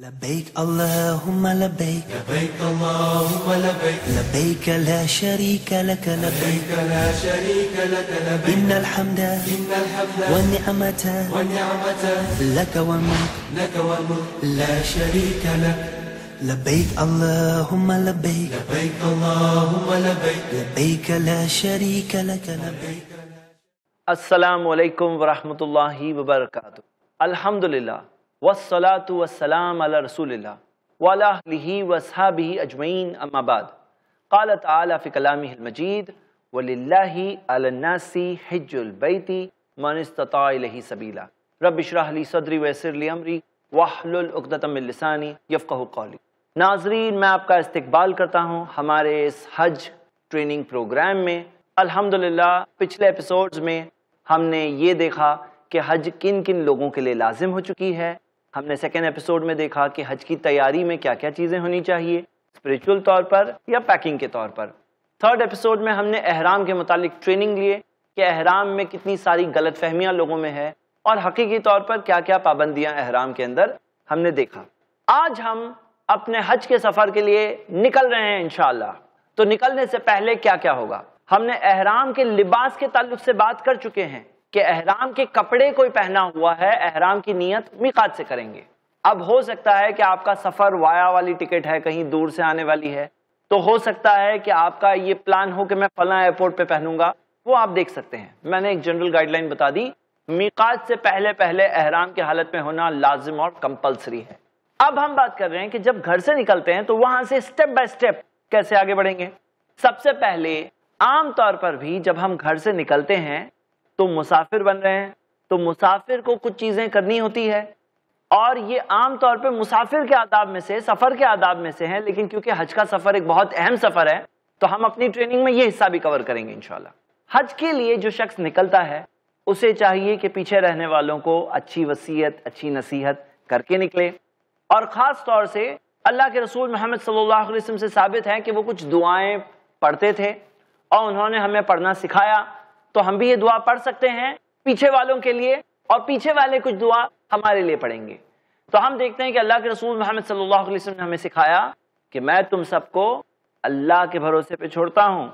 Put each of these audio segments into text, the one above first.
لبيك اللهم لبيك لبيك اللهم لبيك لبيك لا شريك لك لبيك لا شريك لك لبيك إن الحمد إن الحمد والنعمة والنعمة لك والملك لك والملك لا شريك لك لبيك اللهم لبيك لبيك اللهم لبيك لبيك لا شريك لك لبيك السلام عليكم ورحمة الله وبركاته الحمد لله वसलात वसलाम अला रसूल वाली वसाबी अजमैन अम्माबाद काल ताली फ़िकलाम मजीद वल्लासी हिजुलबैती मनस्तः सबीला रबशराली सदरी वसरली अमरी वाहलतमलसानी यफ़क़ कौली नाजरीन मैं आपका इस्तबाल करता हूँ हमारे इस हज ट्रेनिंग प्रोग्राम में अल्हम्दुलिल्लाह पिछले एपिसोड्स में हमने ये देखा कि हज किन किन लोगों के लिए लाजिम हो चुकी है हमने सेकेंड एपिसोड में देखा कि हज की तैयारी में क्या क्या चीज़ें होनी चाहिए स्पिरिचुअल तौर पर या पैकिंग के तौर पर थर्ड एपिसोड में हमने अहराम के मुतालिक ट्रेनिंग लिए कि अहराम में कितनी सारी गलत फहमियाँ लोगों में है और हकीकी तौर पर क्या क्या पाबंदियाँ अहराम के अंदर हमने देखा आज हम अपने हज के सफ़र के लिए निकल रहे हैं इनशाला तो निकलने से पहले क्या क्या होगा हमने अहराम के लिबास के तालुक से बात कर चुके हैं कि अहराम के कपड़े कोई पहना हुआ है अहराम की नीयत मिकात से करेंगे अब हो सकता है कि आपका सफ़र वाया वाली टिकट है कहीं दूर से आने वाली है तो हो सकता है कि आपका ये प्लान हो कि मैं फला एयरपोर्ट पे पहनूंगा वो आप देख सकते हैं मैंने एक जनरल गाइडलाइन बता दी मिकात से पहले पहले अहराम की हालत में होना लाजिम और कंपल्सरी है अब हम बात कर रहे हैं कि जब घर से निकलते हैं तो वहां से स्टेप बाय स्टेप कैसे आगे बढ़ेंगे सबसे पहले आमतौर पर भी जब हम घर से निकलते हैं तो मुसाफिर बन रहे हैं तो मुसाफिर को कुछ चीज़ें करनी होती है और ये आम तौर पे मुसाफिर के आदाब में से सफ़र के आदाब में से है लेकिन क्योंकि हज का सफ़र एक बहुत अहम सफ़र है तो हम अपनी ट्रेनिंग में ये हिस्सा भी कवर करेंगे इनशाला हज के लिए जो शख्स निकलता है उसे चाहिए कि पीछे रहने वालों को अच्छी वसीयत अच्छी नसीहत करके निकले और ख़ास तौर से अल्लाह के रसूल मोहम्मद सल्लल्लाहु अलैहि वसल्लम से साबित है कि वो कुछ दुआएं पढ़ते थे और उन्होंने हमें पढ़ना सिखाया तो हम भी ये दुआ पढ़ सकते हैं पीछे वालों के लिए और पीछे वाले कुछ दुआ हमारे लिए पढ़ेंगे तो हम देखते हैं कि अल्लाह के रसूल मोहम्मद सल्लाम ने हमें सिखाया कि मैं तुम सबको अल्लाह के भरोसे पे छोड़ता हूँ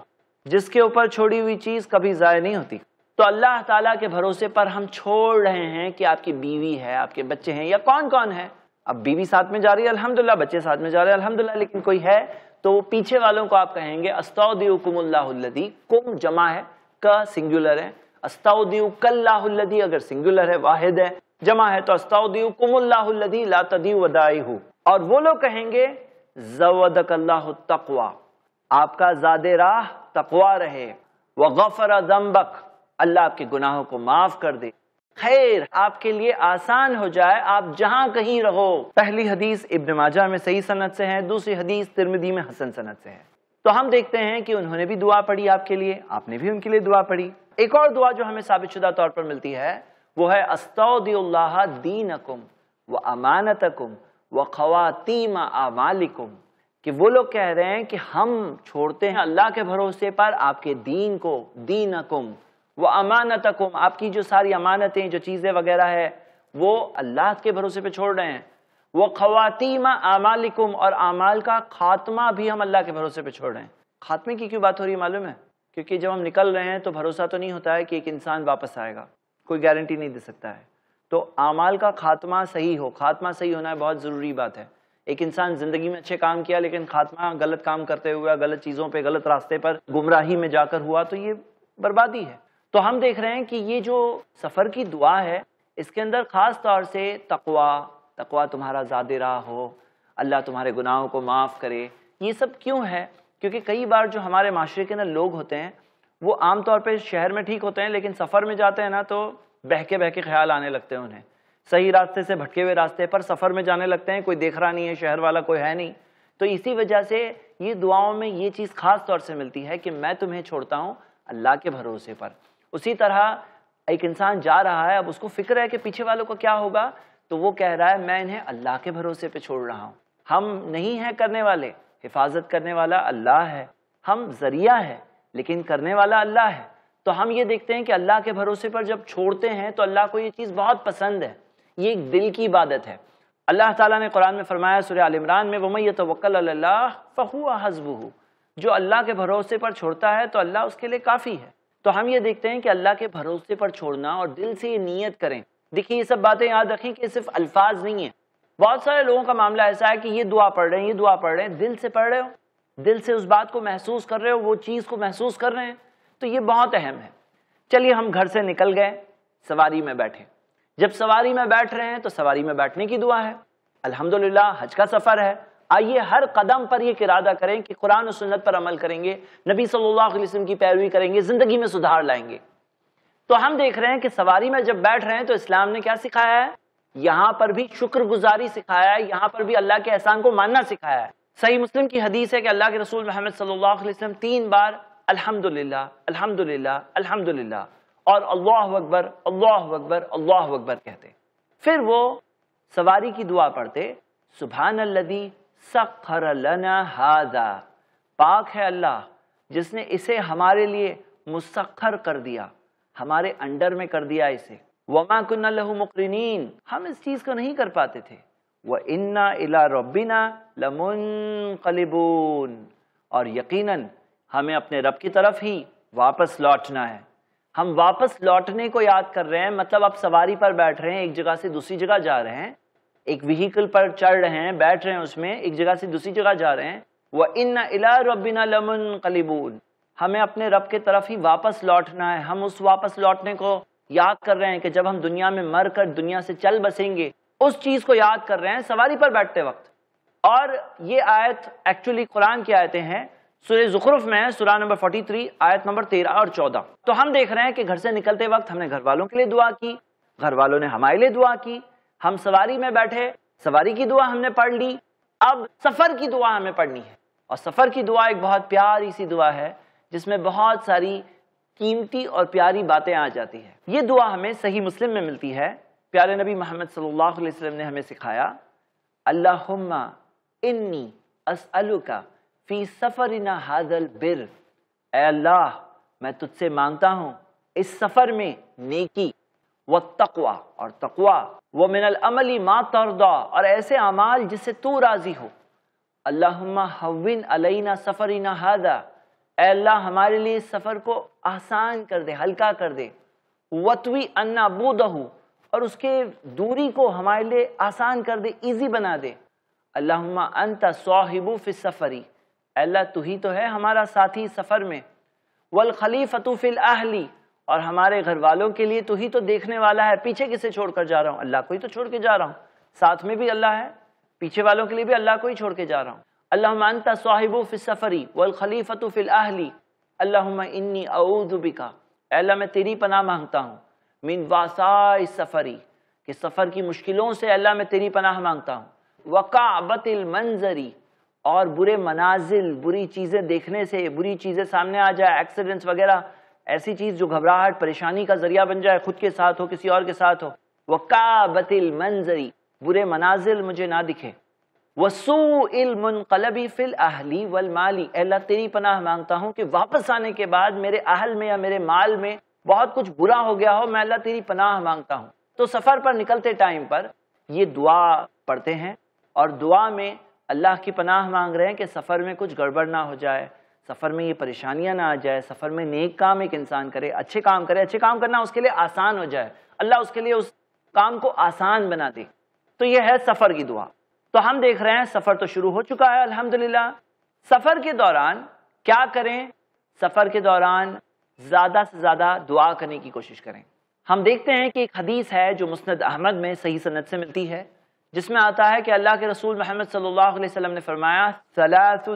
जिसके ऊपर छोड़ी हुई चीज़ कभी ज़ाय नहीं होती तो अल्लाह ताला के भरोसे पर हम छोड़ रहे हैं कि आपकी बीवी है आपके बच्चे हैं या कौन कौन है अब बीवी साथ में जा रही है अल्हम्दुलिल्लाह बच्चे साथ में जा रहे हैं अलहमदिल्ला लेकिन कोई है तो वो पीछे वालों को आप कहेंगे अस्ताउदीकुमल्लादी कुम जमा है का सिंगुलर है अस्ताउदीकल्लादी अगर सिंगुलर है वाहिद है जमा है तो अस्ताउदीकुमुल्लादी ला तदी वदाई और वो लोग कहेंगे जवदक जवदकल्लाह तक्वा आपका जादे राह तक्वा रहे व गफर जम्बक अल्लाह आपके गुनाहों को माफ कर दे खैर आपके लिए आसान हो जाए आप जहां कहीं रहो पहली हदीस इब्न माजा में सही सनत से है दूसरी हदीस तिरमिदी में हसन सनत से है तो हम देखते हैं कि उन्होंने भी दुआ पढ़ी आपके लिए आपने भी उनके लिए दुआ पढ़ी एक और दुआ जो हमें साबित शुदा तौर पर मिलती है वो है अस्तौदील्ला दीन अकुम व अमानत अकुम व खवातीम कि वो लोग कह रहे हैं कि हम छोड़ते हैं अल्लाह के भरोसे पर आपके दीन को दीन अकुम व अमानत अकुम आपकी जो सारी अमानतें जो चीज़ें वगैरह है वो अल्लाह के भरोसे पर छोड़ रहे हैं वह खवातीमा आमालिकुम और आमाल का खात्मा भी हम अल्लाह के भरोसे पे छोड़ रहे हैं खात्मे की क्यों बात हो रही है मालूम है क्योंकि जब हम निकल रहे हैं तो भरोसा तो नहीं होता है कि एक इंसान वापस आएगा कोई गारंटी नहीं दे सकता है तो आमाल का खात्मा सही हो खात्मा सही होना बहुत ज़रूरी बात है एक इंसान ज़िंदगी में अच्छे काम किया लेकिन खात्मा गलत काम करते हुए गलत चीज़ों पर गलत रास्ते पर गुमराही में जाकर हुआ तो ये बर्बादी है तो हम देख रहे हैं कि ये जो सफ़र की दुआ है इसके अंदर ख़ास तौर से तकवा तकवा तुम्हारा ज़्यादा राह हो अल्लाह तुम्हारे गुनाहों को माफ़ करे ये सब क्यों है क्योंकि कई बार जो हमारे माशरे के ना लोग होते हैं वो आमतौर पर शहर में ठीक होते हैं लेकिन सफ़र में जाते हैं ना तो बहके बहके ख्याल आने लगते हैं उन्हें सही रास्ते से भटके हुए रास्ते पर सफ़र में जाने लगते हैं कोई देख रहा नहीं है शहर वाला कोई है नहीं तो इसी वजह से ये दुआओं में ये चीज़ ख़ास तौर से मिलती है कि मैं तुम्हें छोड़ता हूँ अल्लाह के भरोसे पर उसी तरह एक इंसान जा रहा है अब उसको फिक्र है कि पीछे वालों को क्या होगा तो वो कह रहा है मैं इन्हें अल्लाह के भरोसे पे छोड़ रहा हूँ हम नहीं हैं करने वाले हिफाजत करने वाला अल्लाह है हम जरिया है लेकिन करने वाला अल्लाह है तो हम ये देखते हैं कि अल्लाह के भरोसे पर जब छोड़ते हैं तो अल्लाह को ये चीज़ बहुत पसंद है ये एक दिल की इबादत है अल्लाह ताला ने कुरान में फरमाया सुर आलमरान में वमय तवक्ल फ़हू हजबू जो अल्लाह के भरोसे पर छोड़ता है तो अल्लाह उसके लिए काफ़ी है तो हम ये देखते हैं कि अल्लाह के भरोसे पर छोड़ना और दिल से ये नीयत करें देखिए ये सब बातें याद रखें कि सिर्फ अल्फाज नहीं है बहुत सारे लोगों का मामला ऐसा है कि ये दुआ पढ़ रहे हैं ये दुआ पढ़ रहे हैं दिल से पढ़ रहे हो दिल से उस बात को महसूस कर रहे हो वो चीज़ को महसूस कर रहे हैं तो ये बहुत अहम है चलिए हम घर से निकल गए सवारी में बैठे जब सवारी में बैठ रहे हैं तो सवारी में बैठने की दुआ है अल्हम्दुलिल्लाह हज का सफ़र है आइए हर कदम पर यह किरादा करें कि कुरान और सुन्नत पर अमल करेंगे नबी सल्लल्लाहु अलैहि वसल्लम की पैरवी करेंगे ज़िंदगी में सुधार लाएंगे तो हम देख रहे हैं कि सवारी में जब बैठ रहे हैं तो इस्लाम ने क्या सिखाया है यहाँ पर भी शुक्रगुजारी सिखाया है यहाँ पर भी अल्लाह के एहसान को मानना सिखाया है सही मुस्लिम की हदीस है कि अल्लाह के रसूल मोहम्मद सल्लल्लाहु अलैहि वसल्लम तीन बार अल्हम्दुलिल्लाह अल्हम्दुलिल्लाह अल्हम्दुलिल्लाह और अल्लाह अकबर अल्लाह अकबर अल्लाह अकबर कहते फिर वो सवारी की दुआ पढ़ते सुबहान सखर लना हाजा पाक है अल्लाह जिसने इसे हमारे लिए मुसखर कर दिया हमारे अंडर में कर दिया इसे वमा कुन्ना लहू मुकरिन हम इस चीज को नहीं कर पाते थे व इन्ना इला रबिना लमुन कलिबून और यकीनन हमें अपने रब की तरफ ही वापस लौटना है हम वापस लौटने को याद कर रहे हैं मतलब आप सवारी पर बैठ रहे हैं एक जगह से दूसरी जगह जा रहे हैं एक व्हीकल पर चढ़ रहे हैं बैठ रहे हैं उसमें एक जगह से दूसरी जगह जा रहे हैं वह इन्ना इला रबिना लमन कलिबून हमें अपने रब के तरफ ही वापस लौटना है हम उस वापस लौटने को याद कर रहे हैं कि जब हम दुनिया में मर कर दुनिया से चल बसेंगे उस चीज़ को याद कर रहे हैं सवारी पर बैठते वक्त और ये आयत एक्चुअली कुरान की आयतें हैं सूर्य जुखरुफ में सुरा नंबर 43 आयत नंबर 13 और 14 तो हम देख रहे हैं कि घर से निकलते वक्त हमने घर वालों के लिए दुआ की घर वालों ने हमारे लिए दुआ की हम सवारी में बैठे सवारी की दुआ हमने पढ़ ली अब सफ़र की दुआ हमें पढ़नी है और सफ़र की दुआ एक बहुत प्यारी सी दुआ है जिसमें बहुत सारी कीमती और प्यारी बातें आ जाती है ये दुआ हमें सही मुस्लिम में मिलती है प्यारे नबी मोहम्मद सल्लल्लाहु अलैहि वसल्लम ने हमें सिखाया अल्लाहुम्मा इन्नी असअलुका फी सफ़रना हाजल बिर ए अल्लाह मैं तुझसे मांगता हूँ इस सफ़र में नेकी व तकवा और तकवा व मिनल अमली मा तरदा और ऐसे अमाल जिससे तू राज़ी हो अल्लाहुम्मा हविन अलैना सफ़रना हादा अल्लाह हमारे लिए सफ़र को आसान कर दे हल्का कर दे वतवी अन्ना बोध और उसके दूरी को हमारे लिए आसान कर दे इजी बना दे अल्लाह अंता साहिबू फिस सफ़री अल्लाह तू ही तो है हमारा साथी सफ़र में वल खलीफतु फिल अहली और हमारे घर वालों के लिए तू ही तो देखने वाला है पीछे किसे छोड़ कर जा रहा हूँ अल्लाह को ही तो छोड़ के जा रहा हूँ साथ में भी अल्लाह है पीछे वालों के लिए भी अल्लाह को ही छोड़ के जा रहा हूँ अल्लाहमानता साहिबो फ़िसफ़री वलखलीफ़त फ़िलहली अल्लाहन्नी अऊदबिका अल्लाह मैं तेरी पनाह मांगता हूँ मिन वासा सफ़री कि सफ़र की मुश्किलों से अल्लाह मैं तेरी पनाह मांगता हूँ वकाबत मंजरी और बुरे मनाजिल बुरी चीज़ें देखने से बुरी चीज़ें सामने आ जाए एक्सीडेंट्स वगैरह ऐसी चीज़ जो घबराहट परेशानी का जरिया बन जाए खुद के साथ हो किसी और के साथ हो वकाबत मंजरी बुरे मनाजिल मुझे ना दिखे वसूल मुनकलबी वल माली अल्लाह तेरी पनाह मांगता हूँ कि वापस आने के बाद मेरे अहल में या मेरे माल में बहुत कुछ बुरा हो गया हो मैं अल्लाह तेरी पनाह मांगता हूँ तो सफ़र पर निकलते टाइम पर ये दुआ पढ़ते हैं और दुआ में अल्लाह की पनाह मांग रहे हैं कि सफ़र में कुछ गड़बड़ ना हो जाए सफ़र में ये परेशानियां ना आ जाए सफ़र में नेक काम एक इंसान करे अच्छे काम करे अच्छे काम करना उसके लिए आसान हो जाए अल्लाह उसके लिए उस काम को आसान बना दे तो यह है सफ़र की दुआ तो हम देख रहे हैं सफ़र तो शुरू हो चुका है अल्हम्दुलिल्लाह सफ़र के दौरान क्या करें सफ़र के दौरान ज़्यादा से ज़्यादा दुआ करने की कोशिश करें हम देखते हैं कि एक हदीस है जो मुस्ंद अहमद में सही सनत से मिलती है जिसमें आता है कि अल्लाह के रसूल मोहम्मद सल्लल्लाहु अलैहि वसल्लम ने फरमाया सलात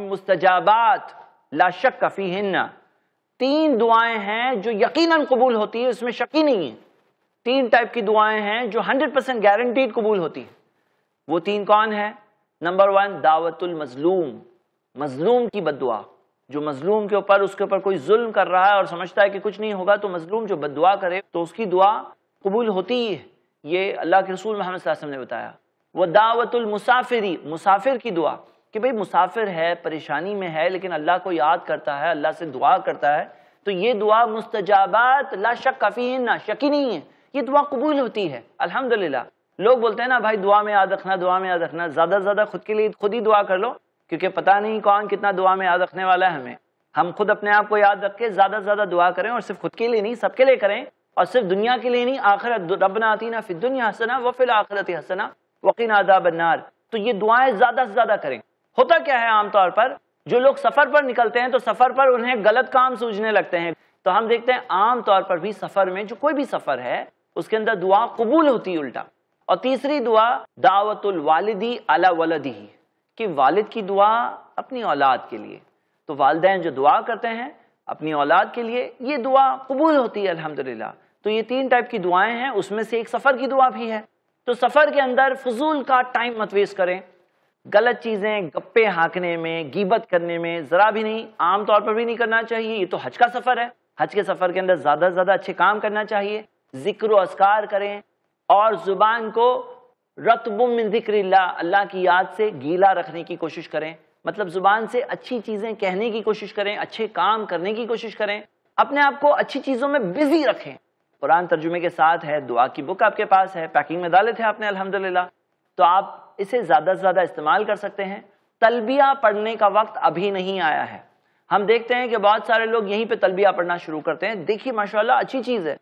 मुस्तजाबात ला शक कफ़ी हिन्ना तीन दुआएं हैं जो यकीनन कबूल होती है उसमें शक ही नहीं है तीन टाइप की दुआएं हैं जो 100 परसेंट गारंटीड कबूल होती है वो तीन कौन है नंबर वन दावतुल मजलूम मजलूम की बदुआ जो मजलूम के ऊपर उसके ऊपर कोई जुल्म कर रहा है और समझता है कि कुछ नहीं होगा तो मजलूम जो बदुआ करे तो उसकी दुआ कबूल होती है ये अल्लाह के रसूल मोहम्मद ने बताया वह दावतुल मुसाफिरी मुसाफिर की दुआ कि भाई मुसाफिर है परेशानी में है लेकिन अल्लाह को याद करता है अल्लाह से दुआ करता है तो ये दुआ मुस्तजाबात ला शक काफ़ी ना शकी नहीं है ये दुआ कबूल होती है अल्हम्दुलिल्लाह लोग बोलते हैं ना भाई दुआ में याद रखना दुआ में याद रखना ज़्यादा से ज़्यादा खुद के लिए खुद ही दुआ कर लो क्योंकि पता नहीं कौन कितना दुआ में याद रखने वाला है हमें हम खुद अपने आप को याद रख के ज़्यादा से ज़्यादा दुआ करें और सिर्फ खुद के लिए नहीं सबके लिए करें और सिर्फ दुनिया के लिए नहीं आखिरत रबना आती ना फिर दुनिया हंसना व फिल आखिरत हंसना वकीन आदा बनार तो ये दुआएं ज़्यादा से ज़्यादा करें होता क्या है आमतौर पर जो लोग सफ़र पर निकलते हैं तो सफ़र पर उन्हें गलत काम सूझने लगते हैं तो हम देखते हैं आमतौर पर भी सफ़र में जो कोई भी सफ़र है उसके अंदर दुआ कबूल होती है उल्टा और तीसरी दुआ दावतुल वालिदी अला वलदी कि वालिद की दुआ अपनी औलाद के लिए तो वालदेन जो दुआ करते हैं अपनी औलाद के लिए ये दुआ कबूल होती है अल्हम्दुलिल्लाह तो ये तीन टाइप की दुआएं हैं उसमें से एक सफ़र की दुआ भी है तो सफ़र के अंदर फजूल का टाइम मत वेस्ट करें गलत चीज़ें गप्पे हाँकने में गिबत करने में ज़रा भी नहीं आम तौर पर भी नहीं करना चाहिए ये तो हज का सफ़र है हज के सफ़र के अंदर ज़्यादा से ज़्यादा अच्छे काम करना चाहिए जिक्र असकार करें और ज़ुबान को रतबुम जिक्रिल्ला अल्लाह की याद से गीला रखने की कोशिश करें मतलब ज़ुबान से अच्छी चीज़ें कहने की कोशिश करें अच्छे काम करने की कोशिश करें अपने आप को अच्छी चीज़ों में बिजी रखें कुरान तर्जुमे के साथ है दुआ की बुक आपके पास है पैकिंग में डाले थे आपने अल्हम्दुलिल्लाह तो आप इसे ज़्यादा से ज़्यादा इस्तेमाल कर सकते हैं तलबिया पढ़ने का वक्त अभी नहीं आया है हम देखते हैं कि बहुत सारे लोग यहीं पर तलबिया पढ़ना शुरू करते हैं देखिए माशा अच्छी चीज़ है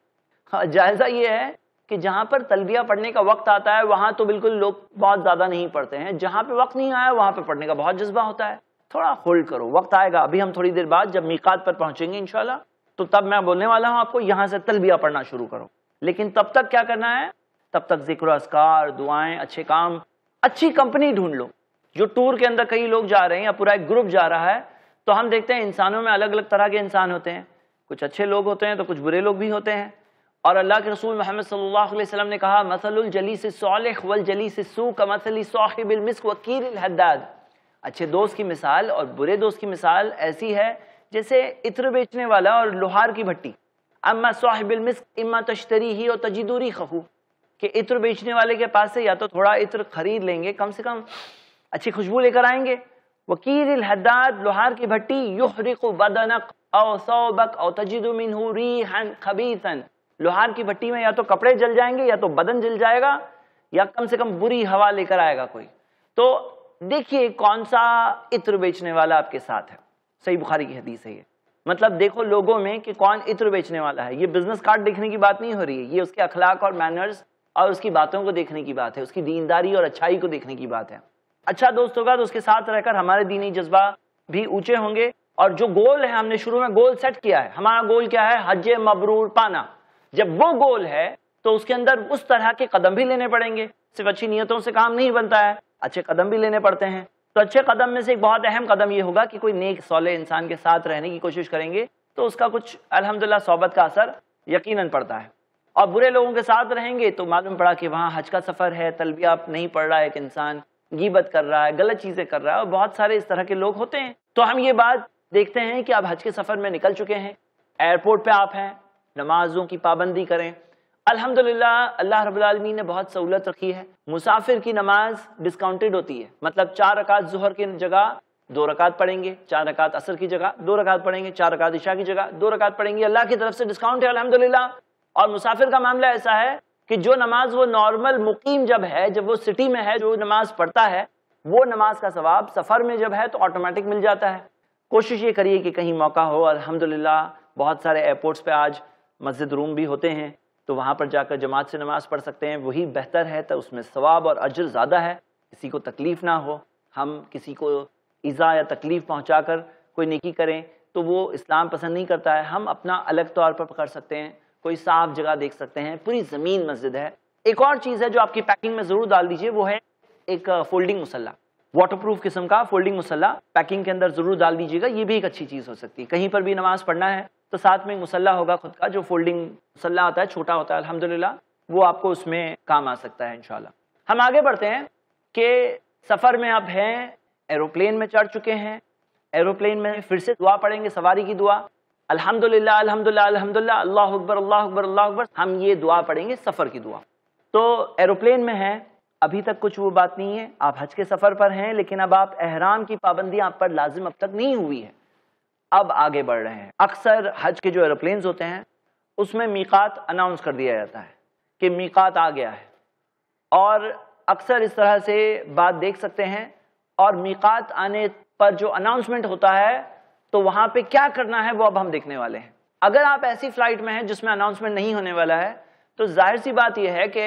हाँ, जायज़ा ये है कि जहां पर तलबिया पढ़ने का वक्त आता है वहां तो बिल्कुल लोग बहुत ज्यादा नहीं पढ़ते हैं जहां पे वक्त नहीं आया वहां पे पढ़ने का बहुत जज्बा होता है थोड़ा होल्ड करो वक्त आएगा अभी हम थोड़ी देर बाद जब मीकात पर पहुंचेंगे इनशाला तो तब मैं बोलने वाला हूं आपको यहां से तलबिया पढ़ना शुरू करो लेकिन तब तक क्या करना है तब तक जिक्र असकार दुआएं अच्छे काम अच्छी कंपनी ढूंढ लो जो टूर के अंदर कई लोग जा रहे हैं या पूरा एक ग्रुप जा रहा है तो हम देखते हैं इंसानों में अलग अलग तरह के इंसान होते हैं कुछ अच्छे लोग होते हैं तो कुछ बुरे लोग भी होते हैं और अल्लाह के रसूल महमद सल्लाम ने कहा मसलुल से सोलख वल जली से सू का मसली साहिबिल मिस्क वकील हद्दाद अच्छे दोस्त की मिसाल और बुरे दोस्त की मिसाल ऐसी है जैसे इत्र बेचने वाला और लोहार की भट्टी अम्मा साहिबिल मिस्क इम्मा तश्तरी ही और तजीदूरी खहू कि इत्र बेचने वाले के पास से या तो थोड़ा इत्र खरीद लेंगे कम से कम अच्छी खुशबू लेकर आएंगे वकील हद्दाद लोहार की भट्टी युहरिक बदनक औ सौबक औ तजीदुमिन खबीसन लोहार की भट्टी में या तो कपड़े जल जाएंगे या तो बदन जल जाएगा या कम से कम बुरी हवा लेकर आएगा कोई तो देखिए कौन सा इत्र बेचने वाला आपके साथ है सही बुखारी की हदीस है ये मतलब देखो लोगों में कि कौन इत्र बेचने वाला है ये बिजनेस कार्ड देखने की बात नहीं हो रही है ये उसके अखलाक और मैनर्स और उसकी बातों को देखने की बात है उसकी दीनदारी और अच्छाई को देखने की बात है अच्छा दोस्त होगा तो उसके साथ रहकर हमारे दीनी जज्बा भी ऊंचे होंगे और जो गोल है हमने शुरू में गोल सेट किया है हमारा गोल क्या है हज मबरूर पाना जब वो गोल है तो उसके अंदर उस तरह के कदम भी लेने पड़ेंगे सिर्फ अच्छी नीयतों से काम नहीं बनता है अच्छे कदम भी लेने पड़ते हैं तो अच्छे कदम में से एक बहुत अहम कदम ये होगा कि कोई नेक सौले इंसान के साथ रहने की कोशिश करेंगे तो उसका कुछ अलहमदिल्ला सोबत का असर यकीन पड़ता है और बुरे लोगों के साथ रहेंगे तो मालूम पड़ा कि वहाँ हज का सफ़र है तलबिया नहीं पड़ रहा है एक इंसान गीबत कर रहा है गलत चीज़ें कर रहा है और बहुत सारे इस तरह के लोग होते हैं तो हम ये बात देखते हैं कि आप हज के सफ़र में निकल चुके हैं एयरपोर्ट पे आप हैं नमाजों की पाबंदी करें अल्हम्दुलिल्लाह अल्लाह रबालमीन ने बहुत सहूलत रखी है मुसाफिर की नमाज डिस्काउंटेड होती है मतलब चार रकात जहर की जगह दो रकात पढ़ेंगे चार रकात असर की जगह दो रकात पढ़ेंगे चार रकात ईशा की जगह दो रकात पढ़ेंगे अल्लाह की तरफ से डिस्काउंट है अलहमदिल्ला और मुसाफिर का मामला ऐसा है कि जो नमाज वो नॉर्मल मुकीम जब है जब वो सिटी में है जो नमाज पढ़ता है वो नमाज का सवाब सफ़र में जब है तो ऑटोमेटिक मिल जाता है कोशिश ये करिए कि कहीं मौका हो अलहमदिल्ला बहुत सारे एयरपोर्ट्स पे आज मस्जिद रूम भी होते हैं तो वहाँ पर जाकर जमात से नमाज़ पढ़ सकते हैं वही बेहतर है तो उसमें सवाब और अजर ज़्यादा है किसी को तकलीफ़ ना हो हम किसी को ईज़ा या तकलीफ़ पहुँचा कर कोई निकी करें तो वो इस्लाम पसंद नहीं करता है हम अपना अलग तौर पर पकड़ सकते हैं कोई साफ जगह देख सकते हैं पूरी ज़मीन मस्जिद है एक और चीज़ है जो आपकी पैकिंग में ज़रूर डाल दीजिए वो है एक फोल्डिंग वाटर वाटरप्रूफ किस्म का फोल्डिंग मसल्ला पैकिंग के अंदर ज़रूर डाल दीजिएगा ये भी एक अच्छी चीज़ हो सकती है कहीं पर भी नमाज़ पढ़ना है तो साथ में मुसल्ला होगा खुद का जो फोल्डिंग मुसल्ला आता है छोटा होता है अल्हम्दुलिल्लाह वो आपको उसमें काम आ सकता है इन हम आगे बढ़ते हैं कि सफ़र में आप हैं एरोप्लेन में चढ़ चुके हैं एरोप्लेन में फिर से दुआ पढ़ेंगे सवारी की दुआ अल्हम्दुलिल्लाह अल्हम्दुलिल्लाह अल्हम्दुलिल्लाह अल्लाह अकबर अल्लाह अकबर अल्लाह अकबर हम ये दुआ पढ़ेंगे सफ़र की दुआ तो एरोप्लेन में हैं अभी तक कुछ वो बात नहीं है आप हज के सफ़र पर हैं लेकिन अब आप एहराम की पाबंदी आप पर लाजिम अब तक नहीं हुई है अब आगे बढ़ रहे हैं अक्सर हज के जो एरोप्लेन होते हैं उसमें मीकात अनाउंस कर दिया जाता है कि मीकात आ गया है और अक्सर इस तरह से बात देख सकते हैं और मीकात आने पर जो अनाउंसमेंट होता है तो वहां पे क्या करना है वो अब हम देखने वाले हैं अगर आप ऐसी फ्लाइट में हैं जिसमें अनाउंसमेंट नहीं होने वाला है तो जाहिर सी बात यह है कि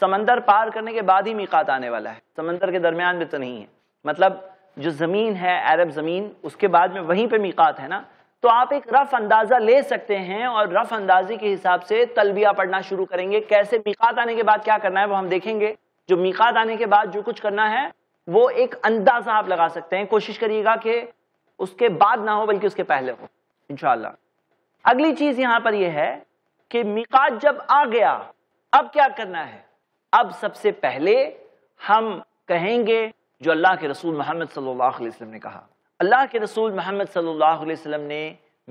समंदर पार करने के बाद ही मीकात आने वाला है समंदर के दरमियान में तो नहीं है मतलब जो ज़मीन है अरब ज़मीन उसके बाद में वहीं पे मीकात है ना तो आप एक रफ अंदाज़ा ले सकते हैं और रफ अंदाजे के हिसाब से तलबिया पढ़ना शुरू करेंगे कैसे मीकात आने के बाद क्या करना है वो हम देखेंगे जो मीकात आने के बाद जो कुछ करना है वो एक अंदाज़ा आप लगा सकते हैं कोशिश करिएगा कि उसके बाद ना हो बल्कि उसके पहले हो इन अगली चीज़ यहाँ पर यह है कि मीकात जब आ गया अब क्या करना है अब सबसे पहले हम कहेंगे जो अल्लाह के रसूल मोहम्मद सल्लाम ने कहा अल्लाह के रसूल मोहम्मद सल्लाम ने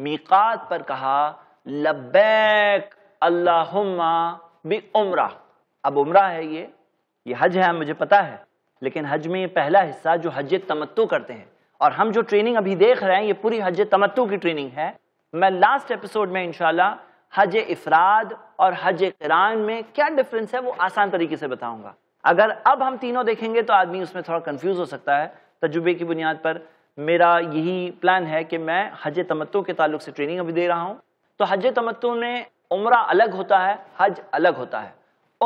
मीकात पर कहा लबैक अल्लाहुम्मा बि उम्र अब उम्र है ये ये हज है मुझे पता है लेकिन हज में ये पहला हिस्सा जो हज तमत्तु करते हैं और हम जो ट्रेनिंग अभी देख रहे हैं ये पूरी हज तमत्तु की ट्रेनिंग है मैं लास्ट एपिसोड में इनशाला हज इफराद और हज करान में क्या डिफरेंस है वो आसान तरीके से बताऊंगा अगर अब हम तीनों देखेंगे तो आदमी उसमें थोड़ा कंफ्यूज हो सकता है तजुर्बे की बुनियाद पर मेरा यही प्लान है कि मैं हज तमत्तु के ताल्लुक से ट्रेनिंग अभी दे रहा हूँ तो हज तमत्तु में उम्र अलग होता है हज अलग होता है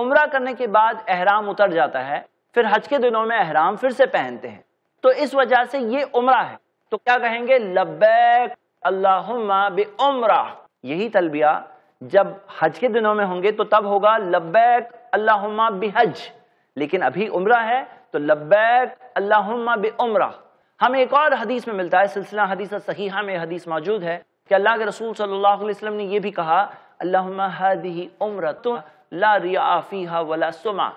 उम्र करने के बाद अहराम उतर जाता है फिर हज के दिनों में अहराम फिर से पहनते हैं तो इस वजह से ये उम्र है तो क्या कहेंगे लबैक अल्लाहुम्मा बे उम्र यही तलबिया जब हज के दिनों में होंगे तो तब होगा लबैक अल्लाहुम्मा हज लेकिन अभी उम्र है तो लब्बैक अल्लाहुम्मा बे उम्रा हम एक और हदीस में मिलता है सिलसिला हदीस सहीहा में हदीस मौजूद है कि अल्लाह के रसूल सल्लल्लाहु अलैहि वसल्लम ने यह भी कहा अल्लाहुम्मा हादिही उम्र तो ला रिया फीहा वला सुमा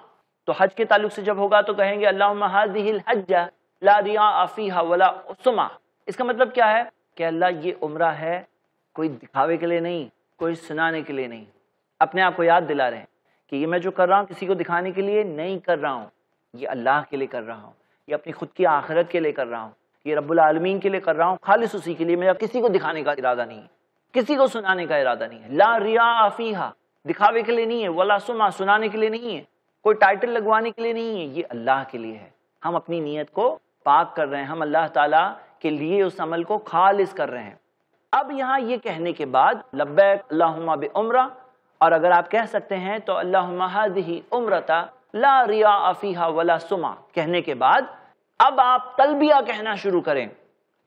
तो हज के ताल्लुक से जब होगा तो कहेंगे अल्लाहुम्मा हादिहिल हज्जा ला रिया फीहा वला सुमा इसका मतलब क्या है कि अल्लाह ये उम्र है कोई दिखावे के लिए नहीं कोई सुनाने के लिए नहीं अपने आप को याद दिला रहे हैं कि ये मैं जो कर रहा हूँ किसी को दिखाने के लिए नहीं कर रहा हूँ ये अल्लाह के लिए कर रहा हूँ ये अपनी खुद की आखिरत के लिए कर रहा हूँ ये रबालमीन के लिए कर रहा हूँ खालिश उसी के लिए मेरा किसी को दिखाने का इरादा नहीं है किसी को सुनाने का इरादा नहीं है ला रिया आफीहा दिखावे के लिए नहीं है वला सुमा सुनाने के लिए नहीं है कोई टाइटल लगवाने के लिए नहीं है ये अल्लाह के लिए है हम अपनी नीयत को पाक कर रहे हैं हम अल्लाह ताला के लिए उस अमल को खालिज कर रहे हैं अब यहाँ ये कहने के बाद लब्बैक अल्लाहुमा बे उम्रा और अगर आप कह सकते हैं तो अल्लाह ही उम्रता ला रिया अफीहा वला सुमा कहने के बाद अब आप तलबिया कहना शुरू करें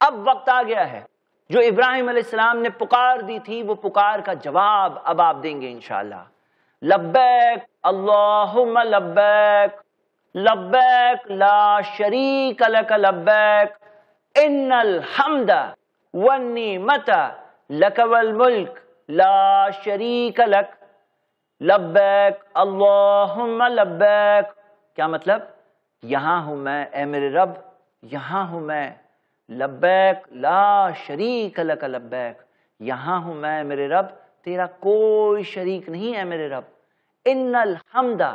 अब वक्त आ गया है जो इब्राहिम अलैहिस्सलाम ने पुकार दी थी वो पुकार का जवाब अब आप देंगे इनशाला लब्बैक अल्लाहुम लब्बैक लब्बैक ला शरीक लक लब्बैक इन्नल हमद वन मत लकवल मुल्क ला शरीक लक लब्बैक अल्लाहुम्मा लब्बैक क्या मतलब यहां हूं मैं ए मेरे रब यहां हूं मैं लब्बैक ला शरीक लक लब्बैक यहां हूं मैं मेरे रब तेरा कोई शरीक नहीं है मेरे रब इन्नल हमदा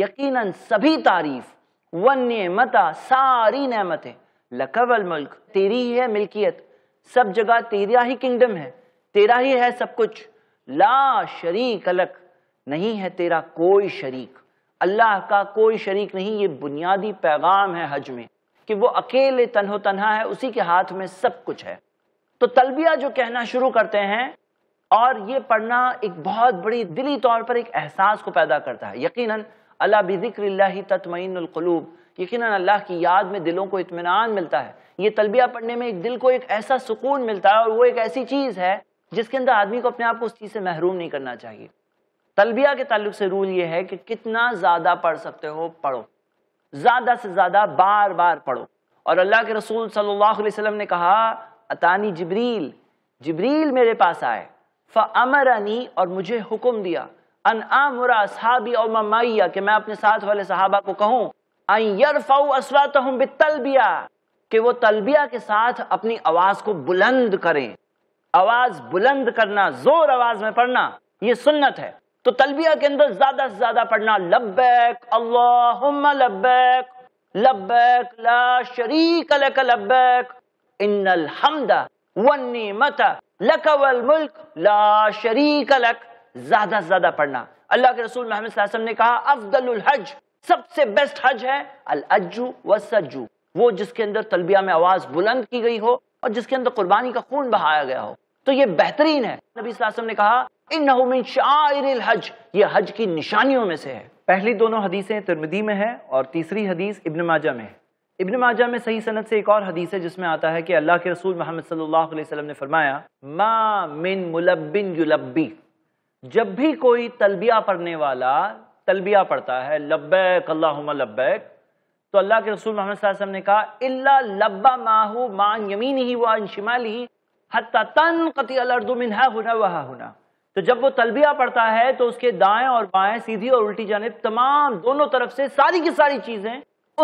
यकीनन सभी तारीफ व नेमता सारी नेमतें लकवल मुल्क तेरी ही है मिल्कियत सब जगह तेरा ही किंगडम है तेरा ही है सब कुछ ला शरीक अलक नहीं है तेरा कोई शरीक अल्लाह का कोई शरीक नहीं ये बुनियादी पैगाम है हज में कि वो अकेले तनहो तनहा है उसी के हाथ में सब कुछ है तो तलबिया जो कहना शुरू करते हैं और ये पढ़ना एक बहुत बड़ी दिली तौर पर एक एहसास को पैदा करता है यकीनन अल्लाह बिक्र तत्मीनकलूब यकीनन अल्लाह की याद में दिलों को इतमान मिलता है ये तलबिया पढ़ने में एक दिल को एक ऐसा सुकून मिलता है और वो एक ऐसी चीज़ है जिसके अंदर आदमी को अपने आप को उस चीज़ से महरूम नहीं करना चाहिए तलबिया के ताल्लुक से रूल ये है कि कितना ज़्यादा पढ़ सकते हो पढ़ो ज़्यादा से ज़्यादा बार बार पढ़ो और अल्लाह के रसूल सल्लल्लाहु अलैहि वसल्लम ने कहा अतानी जबरील जबरील मेरे पास आए फ फ़मरनी और मुझे हुक्म दिया अन आमरा असहाबी और ममाइया कि मैं अपने साथ वाले सहाबा को कहूँ अयरफाऊ असवात बितलबिया कि वो तलबिया के साथ अपनी आवाज़ को बुलंद करें आवाज़ बुलंद करना ज़ोर आवाज़ में पढ़ना ये सुन्नत है तो तलबिया के अंदर ज्यादा से ज्यादा पढ़ना लब्बैक अल्लाह लब्बैक लब्बैक ला शरीक लक लब्बैक इन्नल हमदा वन्नीमता लक वल मुल्क ला शरीक लक ज्यादा से ज्यादा पढ़ना अल्लाह के रसूल मोहम्मद सल्लल्लाहु अलैहि वसल्लम ने कहा अफदल हज सबसे बेस्ट हज है अल अज्जू व सज्जू वो जिसके अंदर तलबिया में आवाज बुलंद की गई हो और जिसके अंदर कुर्बानी का खून बहाया गया हो तो ये बेहतरीन है नबी सल्लल्लाहु अलैहि वसल्लम ने कहा इन शायर हज ये हज की निशानियों में से है पहली दोनों हदीसें तिरमिदी में है और तीसरी हदीस इब्न माजा में है इब्न माजा में सही सनत से एक और हदीस है जिसमें आता है कि अल्लाह के रसूल मोहम्मद सल्लल्लाहु अलैहि वसल्लम ने फरमाया मा मिन मुलबिन युलबी जब भी कोई तलबिया पढ़ने वाला तलबिया पढ़ता है लब्बैक अल्लाहुम्मा लब्बैक तो अल्लाह के रसूल मोहम्मद सल्लल्लाहु अलैहि वसल्लम ने कहा इल्ला लब्बा माहू मान यमीन ही वा शिमाली हत्ता तन कति अलर्दु मिन हा हुना वहा हुना तो जब वो तलबिया पढ़ता है तो उसके दाएं और बाएं सीधी और उल्टी जानब तमाम दोनों तरफ से सारी की सारी चीजें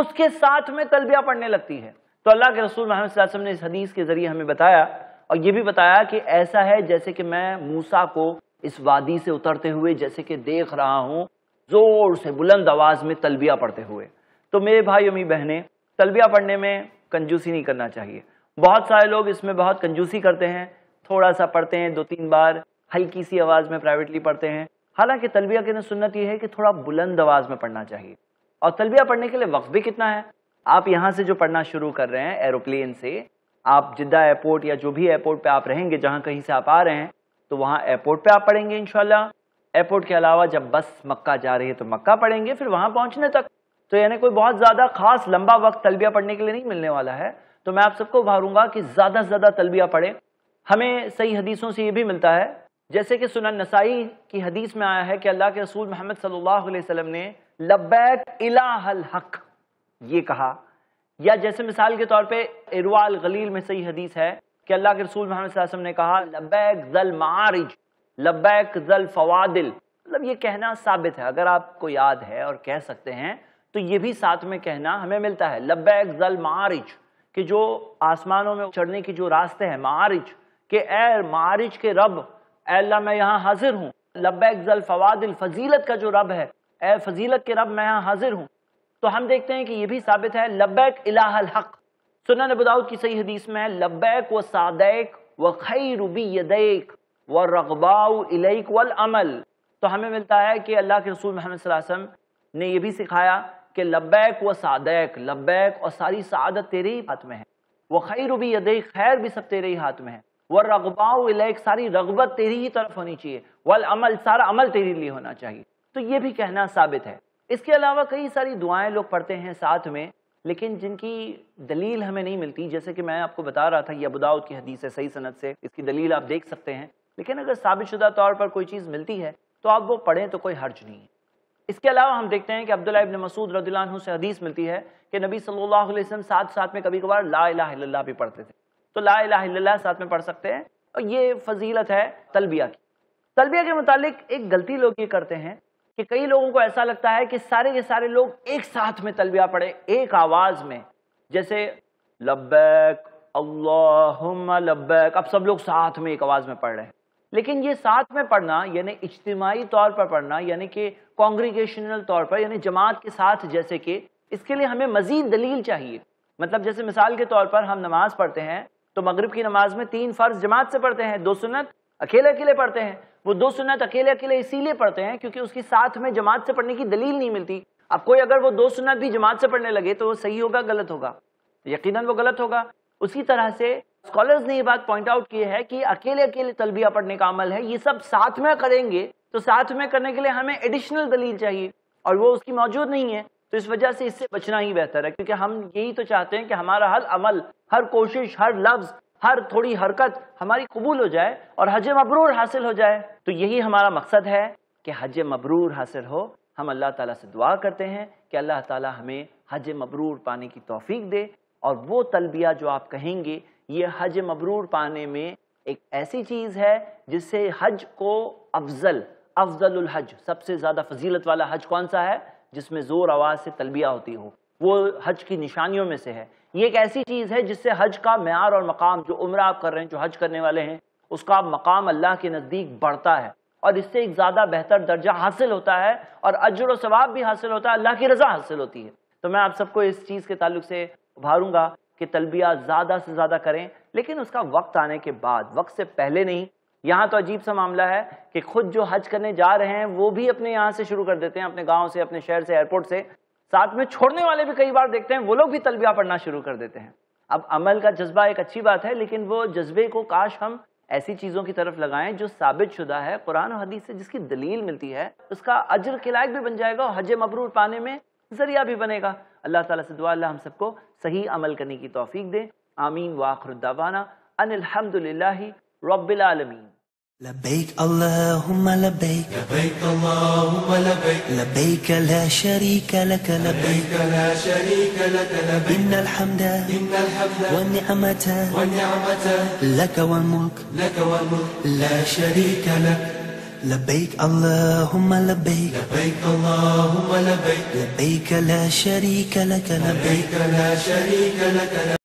उसके साथ में तलबिया पढ़ने लगती है तो अल्लाह के रसूल मोहम्मद ने इस हदीस के जरिए हमें बताया और ये भी बताया कि ऐसा है जैसे कि मैं मूसा को इस वादी से उतरते हुए जैसे कि देख रहा हूँ जोर से बुलंद आवाज में तलबिया पढ़ते हुए तो मेरे भाई और बहने तलबिया पढ़ने में कंजूसी नहीं करना चाहिए बहुत सारे लोग इसमें बहुत कंजूसी करते हैं थोड़ा सा पढ़ते हैं दो तीन बार हल्की सी आवाज़ में प्राइवेटली पढ़ते हैं हालांकि तलबिया की सुन्नत यह है कि थोड़ा बुलंद आवाज़ में पढ़ना चाहिए और तलबिया पढ़ने के लिए वक्त भी कितना है आप यहाँ से जो पढ़ना शुरू कर रहे हैं एरोप्लेन से आप जिद्दा एयरपोर्ट या जो भी एयरपोर्ट पे आप रहेंगे जहाँ कहीं से आप आ रहे हैं तो वहाँ एयरपोर्ट पे आप पढ़ेंगे इनशाला एयरपोर्ट के अलावा जब बस मक्का जा रही है तो मक्का पढ़ेंगे फिर वहाँ पहुँचने तक तो यानी कोई बहुत ज़्यादा खास लंबा वक्त तलबिया पढ़ने के लिए नहीं मिलने वाला है तो मैं आप सबको उभारूंगा कि ज़्यादा से ज़्यादा तलबिया पढ़ें हमें सही हदीसों से ये भी मिलता है जैसे कि सुनन नसाई की हदीस में आया है कि अल्लाह के रसूल मोहम्मद सल्लल्लाहु अलैहि वसल्लम ने लबैक इलाहल हक ये कहा या जैसे मिसाल के तौर पे इरवाल गलील में सही हदीस है कि अल्लाह के रसूल मोहम्मद वसल्लम ने कहा लबैक जल मारिज लबैक जल फवादिल मतलब ये कहना साबित है अगर आपको याद है और कह सकते हैं तो ये भी साथ में कहना हमें मिलता है लबैक जल मारिज कि जो आसमानों में चढ़ने के जो रास्ते हैं मारिज के ए मारिज के रब अल्लाह मैं यहाँ हाजिर हूँ लब्बल फवादिल फजीलत का जो रब है ए फजीलत के रब मैं यहाँ हाजिर हूँ तो हम देखते हैं कि यह भी साबित है लब्बैक इलाहल हक सुनन अबूदाऊद की सही हदीस में है लब्बैक व सादैक व खई रुबी यदैक व रगबाउ वल अमल तो हमें मिलता है कि अल्लाह के रसूल महमद ने यह भी सिखाया कि लब्बैक व सादैक लब्बैक और सारी सादत तेरे ही हाथ में है वह खई रुबी यदैक खैर भी सब तेरे ही हाथ में है वह रगबाओ सारी रगबत तेरी ही तरफ होनी चाहिए वल अमल सारा अमल तेरे लिए होना चाहिए तो ये भी कहना साबित है इसके अलावा कई सारी दुआएं लोग पढ़ते हैं साथ में लेकिन जिनकी दलील हमें नहीं मिलती जैसे कि मैं आपको बता रहा था ये अबुदाउद की हदीस है सही सनत से इसकी दलील आप देख सकते हैं लेकिन अगर साबितशुदा तौर पर कोई चीज़ मिलती है तो आप वो पढ़ें तो कोई हर्ज नहीं है इसके अलावा हम देखते हैं कि अब्दुल्ला इबन मसूद रदुल्ला से हदीस मिलती है कि नबी सल्लल्लाहु अलैहि वसल्लम साथ साथ में कभी कभार ला इलाहा इल्लल्लाह भी पढ़ते थे तो ला इला साथ में पढ़ सकते हैं और ये फजीलत है तलबिया की तलबिया के मुतालिक एक गलती लोग ये करते हैं कि कई लोगों को ऐसा लगता है कि सारे के सारे लोग एक साथ में तलबिया पढ़े एक आवाज़ में जैसे लब्बैक अल्लाहुम्मा लब्बैक अब सब लोग साथ में एक आवाज़ में पढ़ रहे हैं लेकिन ये साथ में पढ़ना यानी इज्तमाही तौर पर पढ़ना यानी कि कॉन्ग्रीगेशनल तौर पर यानी जमात के साथ जैसे कि इसके लिए हमें मज़ीद दलील चाहिए मतलब जैसे मिसाल के तौर पर हम नमाज़ पढ़ते हैं तो मगरब की नमाज में तीन फर्ज जमात से पढ़ते हैं दो सुनत अकेले अकेले पढ़ते हैं वो दो सुनत अकेले अकेले इसीलिए पढ़ते हैं क्योंकि उसकी साथ में जमात से पढ़ने की दलील नहीं मिलती अब कोई अगर वो दो सुन्नत भी जमात से पढ़ने लगे तो वो सही होगा गलत होगा यकीनन वो गलत होगा उसी तरह से स्कॉलर्स ने ये बात पॉइंट आउट की है कि अकेले अकेले तलबिया पढ़ने का अमल है ये सब साथ में करेंगे तो साथ में करने के लिए हमें एडिशनल दलील चाहिए और वो उसकी मौजूद नहीं है तो इस वजह से इससे बचना ही बेहतर है क्योंकि हम यही तो चाहते हैं कि हमारा हर अमल हर कोशिश हर लफ्ज हर थोड़ी हरकत हमारी कबूल हो जाए और हज मबरूर हासिल हो जाए तो यही हमारा मकसद है कि हज मबरूर हासिल हो हम अल्लाह ताला से दुआ करते हैं कि अल्लाह ताला हमें हज मबरूर पाने की तोफ़ी दे और वो तलबिया जो आप कहेंगे ये हज मबरूर पाने में एक ऐसी चीज़ है जिससे हज को अफजल अफजल हज सबसे ज़्यादा फजीलत वाला हज कौन सा है जिसमें ज़ोर आवाज़ से तलबिया होती हो वो हज की निशानियों में से है ये एक ऐसी चीज़ है जिससे हज का मैार और मकाम जो उम्र आप कर रहे हैं जो हज करने वाले हैं उसका मकाम अल्लाह के नज़दीक बढ़ता है और इससे एक ज़्यादा बेहतर दर्जा हासिल होता है और अजर वाब भी हासिल होता है अल्लाह की रज़ा हासिल होती है तो मैं आप सबको इस चीज़ के ताल्लुक से उभारूँगा कि तलबिया ज़्यादा से ज़्यादा करें लेकिन उसका वक्त आने के बाद वक्त से पहले नहीं यहाँ तो अजीब सा मामला है कि खुद जो हज करने जा रहे हैं वो भी अपने यहाँ से शुरू कर देते हैं अपने गाँव से अपने शहर से एयरपोर्ट से साथ में छोड़ने वाले भी कई बार देखते हैं वो लोग भी तलबिया पढ़ना शुरू कर देते हैं अब अमल का जज्बा एक अच्छी बात है लेकिन वो जज्बे को काश हम ऐसी चीज़ों की तरफ लगाएं जो साबित शुदा है कुरान और हदीस से जिसकी दलील मिलती है उसका अजर के लायक भी बन जाएगा और हज मबरूर पाने में जरिया भी बनेगा अल्लाह ताला से दुआ अल्लाह हम सबको सही अमल करने की तौफीक दे आमीन वाखरुद्दावाना अनिलहमदुल्ला रबालमीन لبيك اللهم لبيك لبيك اللهم لبيك لبيك لا شريك لك لبيك لا شريك لك لبيك إن الحمد إن الحمد والنعمة والنعمة لك والملك لك والملك لا شريك لك لبيك اللهم لبيك لبيك اللهم لبيك لبيك لا شريك لك لبيك لا شريك لك